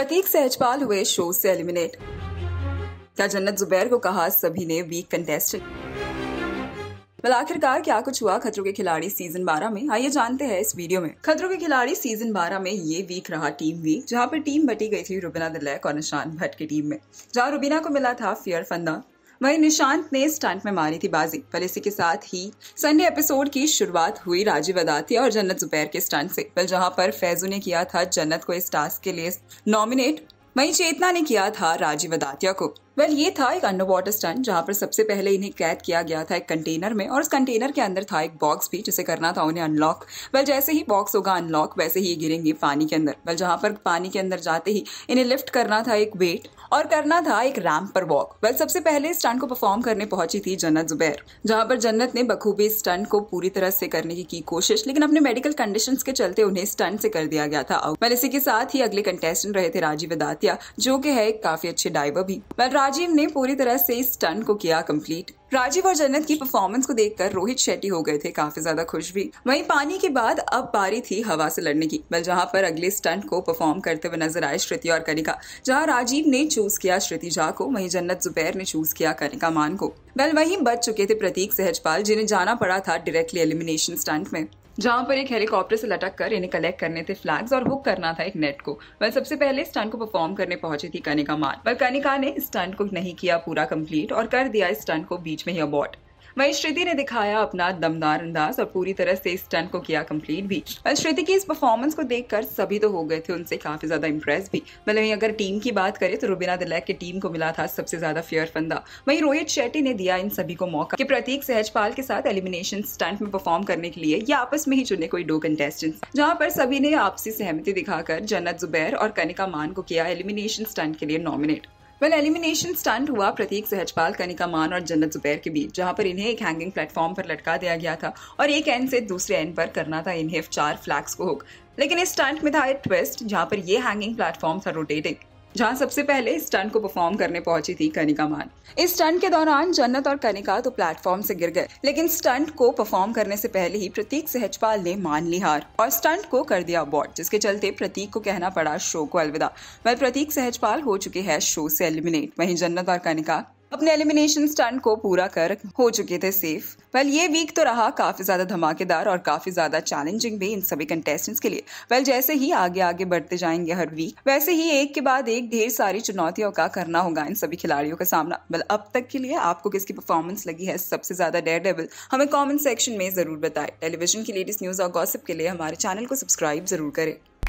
प्रतीक सहजपाल हुए शो से एलिमिनेट क्या जन्नत जुबैर को कहा सभी ने वीक कंटेस्टेंट बल आखिरकार क्या कुछ हुआ खतरों के खिलाड़ी सीजन 12 में आइए हाँ, जानते हैं इस वीडियो में खतरों के खिलाड़ी सीजन 12 में ये वीक रहा टीम वीक जहां पर टीम बटी गई थी रुबीना दिलैक और निशान भट्ट की टीम में जहां रुबीना को मिला था फियर फंदा वहीं निशांत ने स्टंट में मारी थी बाजी पर इसी के साथ ही संडे एपिसोड की शुरुआत हुई राजीव अदातिया और जन्नत जुबैर के स्टंट से पर जहां पर फैजू ने किया था जन्नत को इस टास्क के लिए नॉमिनेट वहीं चेतना ने किया था राजीव दातिया को वेल ये था एक अंडर वाटर स्टंट जहां पर सबसे पहले इन्हें कैद किया गया था एक कंटेनर में और उस कंटेनर के अंदर था एक बॉक्स भी जिसे करना था उन्हें अनलॉक वेल जैसे ही बॉक्स होगा अनलॉक वैसे ही गिरेंगे पानी के अंदर वेल जहां पर पानी के अंदर जाते ही इन्हें लिफ्ट करना था एक वेट और करना था एक रैम्प पर वॉक वेल सबसे पहले स्टंट को परफॉर्म करने पहुंची थी जन्नत जुबैर जहां पर जन्नत ने बखूबी स्टंट को पूरी तरह से करने की, की कोशिश लेकिन अपने मेडिकल कंडीशन के चलते उन्हें स्टंट से कर दिया गया था वेल इसी के साथ ही अगले कंटेस्टेंट रहे थे राजीव दात हत्या जो कि है एक काफी अच्छे डाइवर भी बल राजीव ने पूरी तरह से इस स्टंट को किया कंप्लीट राजीव और जन्नत की परफॉर्मेंस को देखकर रोहित शेट्टी हो गए थे काफी ज्यादा खुश भी वहीं पानी के बाद अब पारी थी हवा से लड़ने की बल जहां पर अगले स्टंट को परफॉर्म करते हुए नजर आए श्रुति और कनिका जहां राजीव ने चूज किया श्रुति झा को वहीं जन्नत जुबैर ने चूज किया कनिका मान को बल वहीं बच चुके थे प्रतीक सहजपाल जिन्हें जाना पड़ा था डायरेक्टली एलिमिनेशन स्टंट में जहां पर एक हेलीकॉप्टर से लटक कर इन्हें कलेक्ट करने थे फ्लैग्स और हुक करना था एक नेट को वह सबसे पहले स्टंट को परफॉर्म करने पहुंची थी कनिका मार पर कनिका ने स्टंट को नहीं किया पूरा कंप्लीट और कर दिया स्टंट को बीच में ही अबॉट वहीं श्रुति ने दिखाया अपना दमदार अंदाज और पूरी तरह से इस स्टंट को किया कंप्लीट भी श्रुति की इस परफॉर्मेंस को देखकर सभी तो हो गए थे उनसे काफी ज्यादा इम्प्रेस भी मतलब अगर टीम की बात करें तो रुबिना दिलैक की टीम को मिला था सबसे ज्यादा फेयर फंदा वहीं रोहित शेट्टी ने दिया इन सभी को मौका की प्रतीक सहजपाल के साथ एलिमिनेशन स्टंट में परफॉर्म करने के लिए या आपस में ही चुने कोई दो कंटेस्टेंट जहाँ पर सभी ने आपसी सहमति दिखाकर जन्नत जुबैर और कनिका मान को किया एलिमिनेशन स्टंट के लिए नॉमिनेट वेल एलिमिनेशन स्टंट हुआ प्रतीक सहजपाल कनिका मान और जन्नत जुबैर के बीच जहां पर इन्हें एक हैंगिंग प्लेटफॉर्म पर लटका दिया गया था और एक एंड से दूसरे एंड पर करना था इन्हें चार फ्लैग्स को हुक लेकिन इस स्टंट में था एक ट्विस्ट जहां पर यह हैंगिंग प्लेटफॉर्म था रोटेटिंग जहां सबसे पहले स्टंट को परफॉर्म करने पहुंची थी कनिका मान इस स्टंट के दौरान जन्नत और कनिका तो प्लेटफॉर्म से गिर गए लेकिन स्टंट को परफॉर्म करने से पहले ही प्रतीक सहजपाल ने मान ली हार और स्टंट को कर दिया अबॉर्ड जिसके चलते प्रतीक को कहना पड़ा शो को अलविदा वह प्रतीक सहजपाल हो चुके हैं शो से एलिमिनेट वहीं जन्नत और कनिका अपने एलिमिनेशन स्टंट को पूरा कर हो चुके थे सेफ वेल ये वीक तो रहा काफी ज्यादा धमाकेदार और काफी ज्यादा चैलेंजिंग भी इन सभी कंटेस्टेंट्स के लिए वेल जैसे ही आगे आगे बढ़ते जाएंगे हर वीक वैसे ही एक के बाद एक ढेर सारी चुनौतियों का करना होगा इन सभी खिलाड़ियों का सामना वेल अब तक के लिए आपको किसकी परफॉर्मेंस लगी है सबसे ज्यादा डेयर डेबल हमें कॉमेंट सेक्शन में जरूर बताए टेलीविजन की लेटेस्ट न्यूज और गॉसिप के लिए हमारे चैनल को सब्सक्राइब जरूर करें